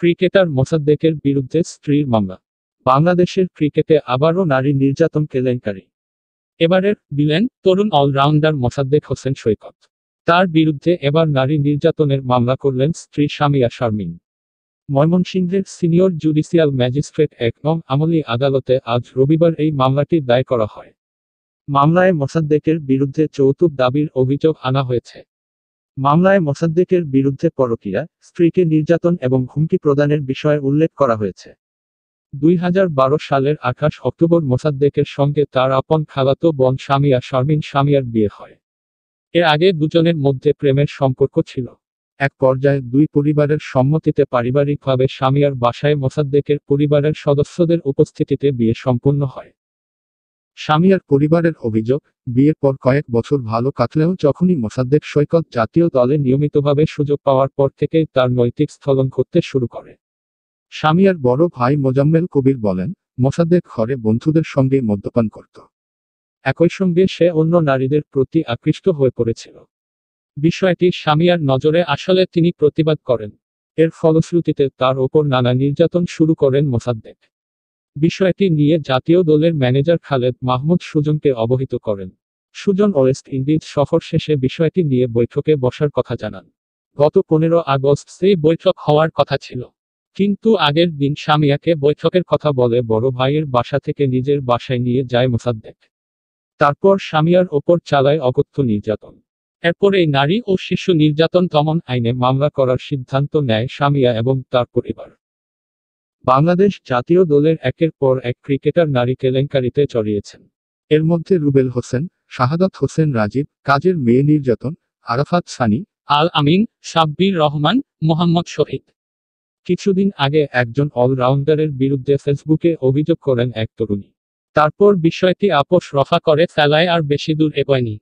cricketer মোসাদ্দেকের বিরুদ্ধে স্ত্রীর মামলা বাংলাদেশের ক্রিকেটে আবারও নারী নির্যাতন কেলেঙ্কারী এবারের বিলেন তরুণ অলরাউন্ডার মোসাদ্দেক হোসেন সৈকত তার বিরুদ্ধে এবার নারী নির্যাতনের মামলা করলেন স্ত্রী সামিয়া শারমিন ময়মনসিংহের সিনিয়র জুডিশিয়াল ম্যাজিস্ট্রেট এক নং আমলি আদালতে আজ রবিবার এই মামলাটি দায় করা হয় মামলায় মোসাদ্দেকের বিরুদ্ধে যৌতুক দাবির অভিযোগ আনা হয়েছে মামলায় মোসাদ্দেকের বিরুদ্ধে পরকিয়া স্ত্রীকে নির্যাতন এবং হুমকি প্রদানের বিষয়ে উল্লেখ করা হয়েছে দুই সালের আঠাশ অক্টোবর মোসাদ্দেকের সঙ্গে তার আপন খালাতো বন সামিয়া শারমিন সামিয়ার বিয়ে হয় এর আগে দুজনের মধ্যে প্রেমের সম্পর্ক ছিল এক পর্যায়ে দুই পরিবারের সম্মতিতে পারিবারিকভাবে সামিয়ার বাসায় মোসাদ্দেকের পরিবারের সদস্যদের উপস্থিতিতে বিয়ে সম্পন্ন হয় স্বামী আর পরিবারের অভিযোগ বিয়ের পর কয়েক বছর ভালো কাটলেও যখনই মোসাদ্দেক সৈকত জাতীয় দলে নিয়মিতভাবে সুযোগ পাওয়ার পর থেকে তার নৈতিক স্থলন করতে শুরু করে স্বামী আর বড় ভাই মোজাম্মেল কবির বলেন মোসাদ্দেক ঘরে বন্ধুদের সঙ্গে মদ্যপান করত একই সঙ্গে সে অন্য নারীদের প্রতি আকৃষ্ট হয়ে পড়েছিল বিষয়টি স্বামীয়ার নজরে আসলে তিনি প্রতিবাদ করেন এর ফলশ্রুতিতে তার ওপর নানা নির্যাতন শুরু করেন মোসাদ্দেক বিষয়টি নিয়ে জাতীয় দলের ম্যানেজার খালেদ মাহমুদ সুজনকে অবহিত করেন সুজন ওয়েস্ট ইন্ডিজ সফর শেষে বিষয়টি নিয়ে বৈঠকে বসার কথা জানান গত পনেরো আগস্ট সেই বৈঠক হওয়ার কথা ছিল কিন্তু আগের দিন সামিয়াকে বৈঠকের কথা বলে বড় ভাইয়ের বাসা থেকে নিজের বাসায় নিয়ে যায় মোসাদ্দেক তারপর সামিয়ার ওপর চালায় অগত্য নির্যাতন এই নারী ও শিশু নির্যাতন দমন আইনে মামলা করার সিদ্ধান্ত নেয় সামিয়া এবং তার পরিবার বাংলাদেশ জাতীয় দলের একের পর এক ক্রিকেটার নারী কেলেঙ্কারিতে চড়িয়েছেন এর মধ্যে রুবেল হোসেন শাহাদত হোসেন রাজীব কাজের মেয়ে নির্যাতন আরাফাত সানি আল আমিন সাব্বির রহমান মোহাম্মদ শহীদ কিছুদিন আগে একজন অলরাউন্ডারের বিরুদ্ধে ফেসবুকে অভিযোগ করেন এক তরুণী তারপর বিষয়টি আপোষ রফা করে ফেলায় আর বেশি দূর এগোয়নি